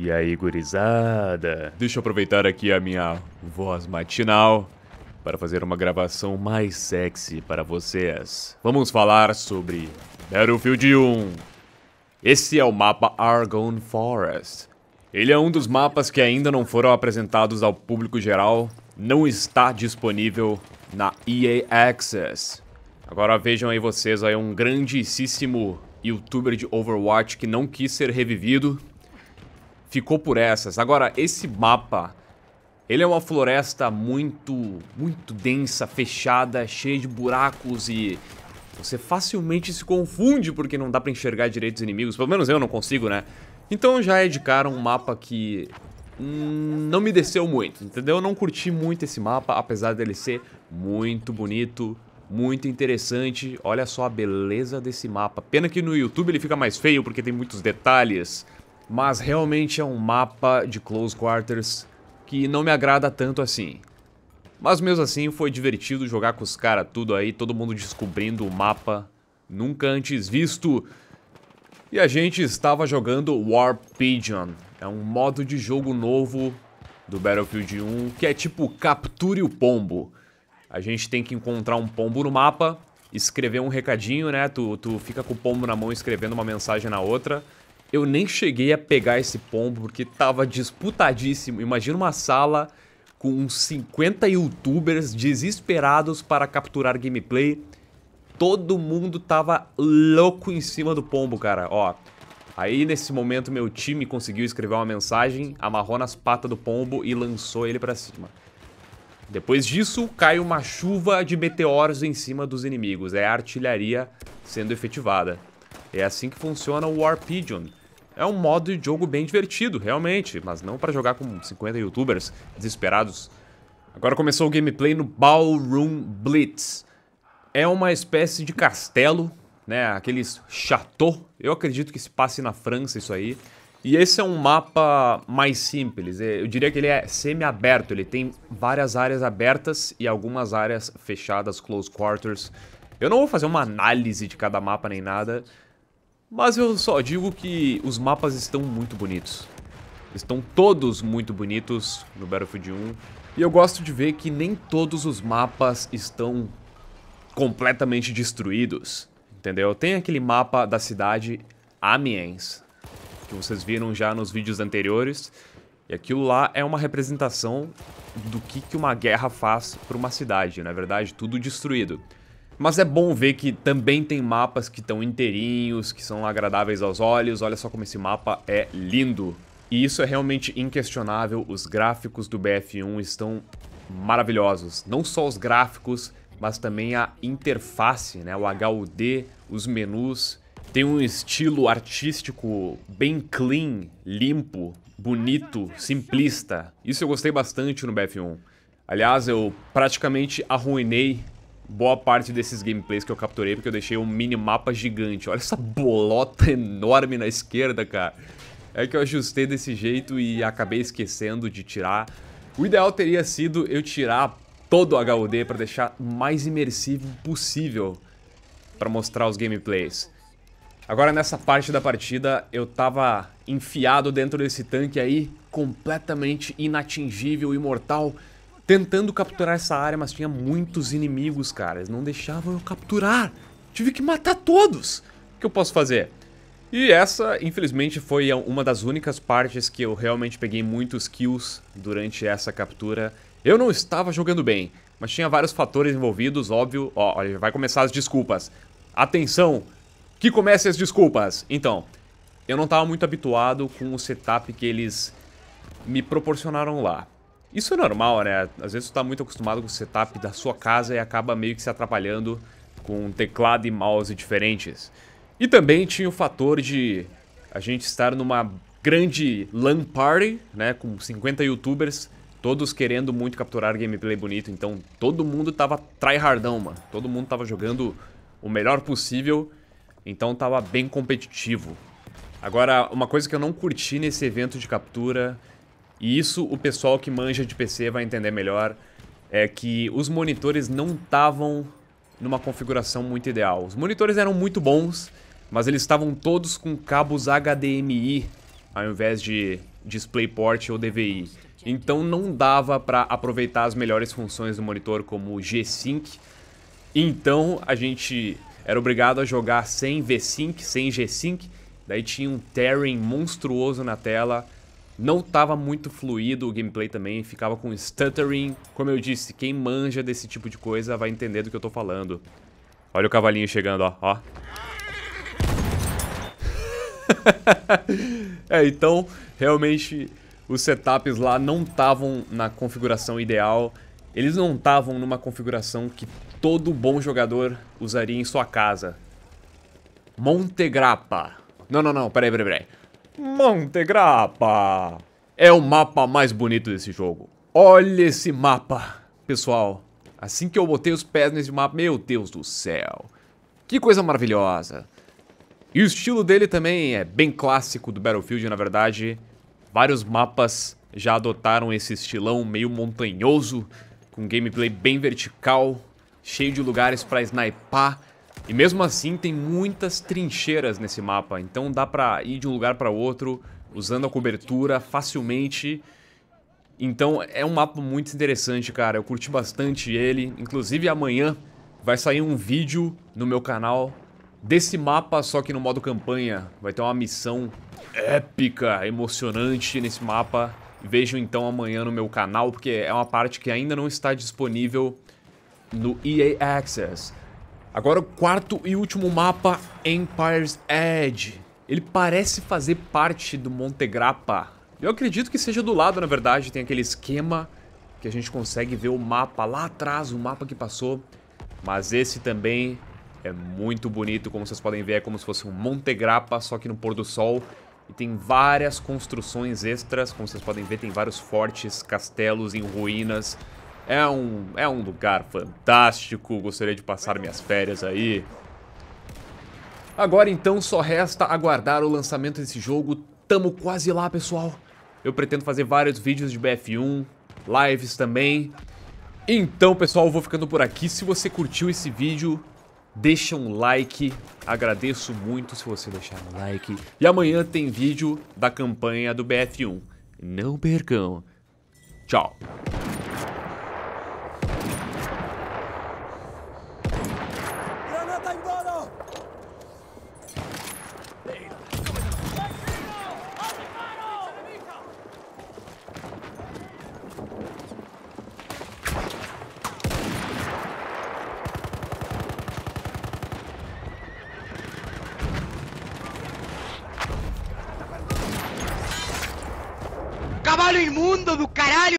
E aí, gurizada? Deixa eu aproveitar aqui a minha voz matinal para fazer uma gravação mais sexy para vocês. Vamos falar sobre Battlefield 1. Esse é o mapa Argon Forest. Ele é um dos mapas que ainda não foram apresentados ao público geral, não está disponível na EA Access. Agora vejam aí vocês aí um grandíssimo youtuber de Overwatch que não quis ser revivido ficou por essas. Agora, esse mapa, ele é uma floresta muito, muito densa, fechada, cheia de buracos e... Você facilmente se confunde porque não dá pra enxergar direito os inimigos. Pelo menos eu não consigo, né? Então já é de cara um mapa que não me desceu muito, entendeu? Eu não curti muito esse mapa, apesar dele ser muito bonito, muito interessante. Olha só a beleza desse mapa. Pena que no YouTube ele fica mais feio porque tem muitos detalhes mas realmente é um mapa de close quarters que não me agrada tanto assim. Mas mesmo assim foi divertido jogar com os caras tudo aí, todo mundo descobrindo o mapa nunca antes visto. E a gente estava jogando War Pigeon, é um modo de jogo novo do Battlefield 1 que é tipo capture o pombo. A gente tem que encontrar um pombo no mapa, escrever um recadinho, né? Tu, tu fica com o pombo na mão escrevendo uma mensagem na outra eu nem cheguei a pegar esse pombo porque tava disputadíssimo. Imagina uma sala com uns 50 youtubers desesperados para capturar gameplay. Todo mundo tava louco em cima do pombo, cara. Ó, aí nesse momento meu time conseguiu escrever uma mensagem, amarrou nas patas do pombo e lançou ele para cima. Depois disso, cai uma chuva de meteoros em cima dos inimigos. É a artilharia sendo efetivada. É assim que funciona o War Pigeon é um modo de jogo bem divertido, realmente, mas não para jogar com 50 youtubers desesperados. Agora começou o gameplay no Ballroom Blitz. É uma espécie de castelo, né, aqueles chateau. Eu acredito que se passe na França isso aí. E esse é um mapa mais simples, é, eu diria que ele é semi-aberto, ele tem várias áreas abertas e algumas áreas fechadas, close quarters. Eu não vou fazer uma análise de cada mapa nem nada, mas eu só digo que os mapas estão muito bonitos. Estão todos muito bonitos no Battlefield 1. E eu gosto de ver que nem todos os mapas estão completamente destruídos. Entendeu? Tem aquele mapa da cidade Amiens, que vocês viram já nos vídeos anteriores. E aquilo lá é uma representação do que, que uma guerra faz para uma cidade, na é verdade, tudo destruído. Mas é bom ver que também tem mapas que estão inteirinhos, que são agradáveis aos olhos. Olha só como esse mapa é lindo. E isso é realmente inquestionável. Os gráficos do BF1 estão maravilhosos. Não só os gráficos, mas também a interface, né? o HUD, os menus. Tem um estilo artístico bem clean, limpo, bonito, simplista. Isso eu gostei bastante no BF1. Aliás, eu praticamente arruinei boa parte desses gameplays que eu capturei, porque eu deixei um minimapa gigante. Olha essa bolota enorme na esquerda, cara. É que eu ajustei desse jeito e acabei esquecendo de tirar. O ideal teria sido eu tirar todo o HUD para deixar o mais imersivo possível para mostrar os gameplays. Agora nessa parte da partida eu tava enfiado dentro desse tanque aí, completamente inatingível, imortal, tentando capturar essa área, mas tinha muitos inimigos, cara. Eles não deixavam eu capturar. Tive que matar todos. O que eu posso fazer? E essa, infelizmente, foi uma das únicas partes que eu realmente peguei muitos kills durante essa captura. Eu não estava jogando bem, mas tinha vários fatores envolvidos, óbvio. Ó, olha, vai começar as desculpas. Atenção, que comece as desculpas. Então, eu não estava muito habituado com o setup que eles me proporcionaram lá. Isso é normal, né? Às vezes você tá muito acostumado com o setup da sua casa e acaba meio que se atrapalhando com um teclado e mouse diferentes. E também tinha o fator de a gente estar numa grande LAN party, né, com 50 youtubers, todos querendo muito capturar gameplay bonito, então todo mundo tava tryhardão, mano. Todo mundo tava jogando o melhor possível, então tava bem competitivo. Agora, uma coisa que eu não curti nesse evento de captura e isso o pessoal que manja de PC vai entender melhor, é que os monitores não estavam numa configuração muito ideal. Os monitores eram muito bons, mas eles estavam todos com cabos HDMI ao invés de DisplayPort ou DVI. Então não dava para aproveitar as melhores funções do monitor como o G-Sync. Então a gente era obrigado a jogar sem V-Sync, sem G-Sync. Daí tinha um tearing monstruoso na tela não tava muito fluido o gameplay também, ficava com stuttering. Como eu disse, quem manja desse tipo de coisa vai entender do que eu tô falando. Olha o cavalinho chegando, ó. ó. é, então, realmente, os setups lá não estavam na configuração ideal. Eles não estavam numa configuração que todo bom jogador usaria em sua casa. Montegrappa. Não, não, não, peraí, peraí, peraí. Monte Grappa É o mapa mais bonito desse jogo. Olha esse mapa, pessoal. Assim que eu botei os pés nesse mapa, meu Deus do céu. Que coisa maravilhosa. E o estilo dele também é bem clássico do Battlefield, na verdade. Vários mapas já adotaram esse estilão meio montanhoso, com gameplay bem vertical, cheio de lugares para snipar e mesmo assim tem muitas trincheiras nesse mapa, então dá pra ir de um lugar pra outro usando a cobertura facilmente. Então é um mapa muito interessante, cara. Eu curti bastante ele. Inclusive amanhã vai sair um vídeo no meu canal desse mapa, só que no modo campanha. Vai ter uma missão épica, emocionante nesse mapa. Vejam então amanhã no meu canal, porque é uma parte que ainda não está disponível no EA Access. Agora o quarto e último mapa, Empire's Edge. Ele parece fazer parte do Monte Grappa. Eu acredito que seja do lado, na verdade, tem aquele esquema que a gente consegue ver o mapa lá atrás, o mapa que passou. Mas esse também é muito bonito, como vocês podem ver, é como se fosse um Monte Grappa, só que no pôr do sol. E tem várias construções extras, como vocês podem ver, tem vários fortes, castelos em ruínas. É um, é um lugar fantástico, gostaria de passar minhas férias aí. Agora então só resta aguardar o lançamento desse jogo, tamo quase lá pessoal. Eu pretendo fazer vários vídeos de BF1, lives também. Então pessoal, eu vou ficando por aqui, se você curtiu esse vídeo, deixa um like, agradeço muito se você deixar um like. E amanhã tem vídeo da campanha do BF1, não percam. Tchau. ¡Malo inmundo, caralho!